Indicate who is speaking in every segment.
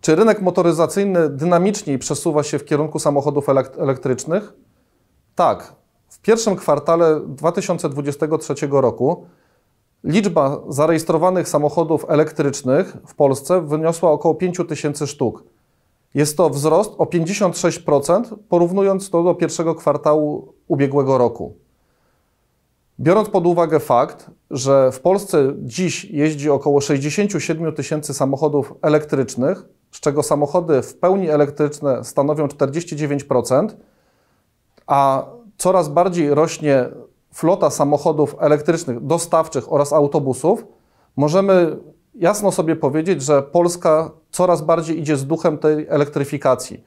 Speaker 1: Czy rynek motoryzacyjny dynamiczniej przesuwa się w kierunku samochodów elektrycznych? Tak. W pierwszym kwartale 2023 roku liczba zarejestrowanych samochodów elektrycznych w Polsce wyniosła około 5000 sztuk. Jest to wzrost o 56%, porównując to do pierwszego kwartału ubiegłego roku. Biorąc pod uwagę fakt, że w Polsce dziś jeździ około 67 tysięcy samochodów elektrycznych, z czego samochody w pełni elektryczne stanowią 49%, a coraz bardziej rośnie flota samochodów elektrycznych, dostawczych oraz autobusów, możemy jasno sobie powiedzieć, że Polska coraz bardziej idzie z duchem tej elektryfikacji.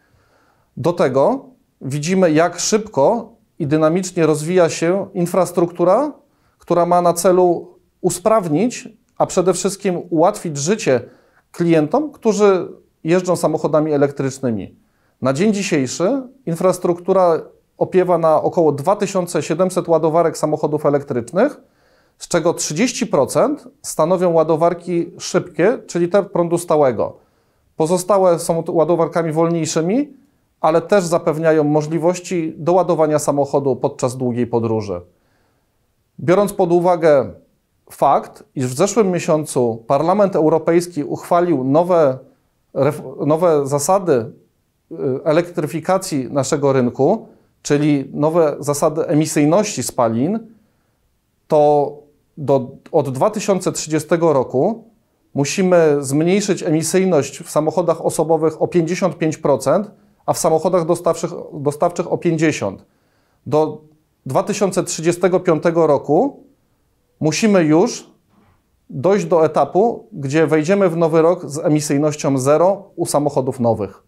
Speaker 1: Do tego widzimy, jak szybko i dynamicznie rozwija się infrastruktura, która ma na celu usprawnić, a przede wszystkim ułatwić życie klientom, którzy jeżdżą samochodami elektrycznymi. Na dzień dzisiejszy infrastruktura opiewa na około 2700 ładowarek samochodów elektrycznych, z czego 30% stanowią ładowarki szybkie, czyli te prądu stałego. Pozostałe są ładowarkami wolniejszymi, ale też zapewniają możliwości doładowania samochodu podczas długiej podróży. Biorąc pod uwagę fakt, iż w zeszłym miesiącu Parlament Europejski uchwalił nowe nowe zasady y, elektryfikacji naszego rynku, czyli nowe zasady emisyjności spalin, to do, od 2030 roku musimy zmniejszyć emisyjność w samochodach osobowych o 55%, a w samochodach dostawczych, dostawczych o 50%. Do 2035 roku musimy już dojść do etapu, gdzie wejdziemy w nowy rok z emisyjnością zero u samochodów nowych.